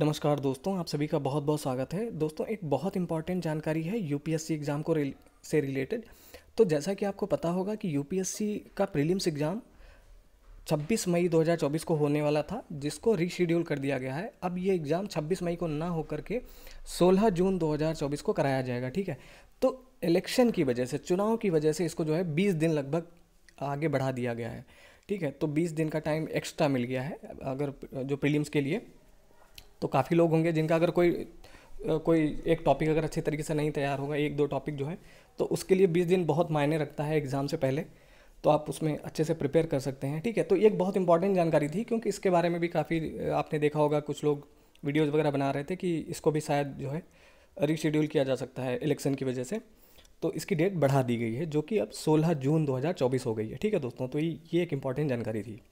नमस्कार दोस्तों आप सभी का बहुत बहुत स्वागत है दोस्तों एक बहुत इंपॉर्टेंट जानकारी है यूपीएससी एग्ज़ाम को रिल, से रिलेटेड तो जैसा कि आपको पता होगा कि यूपीएससी का प्रीलिम्स एग्ज़ाम 26 मई 2024 को होने वाला था जिसको रीशेड्यूल कर दिया गया है अब ये एग्ज़ाम 26 मई को ना होकर के 16 जून 2024 को कराया जाएगा ठीक है तो इलेक्शन की वजह से चुनाव की वजह से इसको जो है बीस दिन लगभग आगे बढ़ा दिया गया है ठीक है तो बीस दिन का टाइम एक्स्ट्रा मिल गया है अगर जो प्रीलिम्स के लिए तो काफ़ी लोग होंगे जिनका अगर कोई कोई एक टॉपिक अगर अच्छे तरीके से नहीं तैयार होगा एक दो टॉपिक जो है तो उसके लिए बीस दिन बहुत मायने रखता है एग्ज़ाम से पहले तो आप उसमें अच्छे से प्रिपेयर कर सकते हैं ठीक है तो एक बहुत इंपॉर्टेंट जानकारी थी क्योंकि इसके बारे में भी काफ़ी आपने देखा होगा कुछ लोग वीडियोज़ वगैरह बना रहे थे कि इसको भी शायद जो है रिशेड्यूल किया जा सकता है इलेक्शन की वजह से तो इसकी डेट बढ़ा दी गई है जो कि अब 16 जून 2024 हो गई है ठीक है दोस्तों तो ये एक इम्पॉर्टेंट जानकारी थी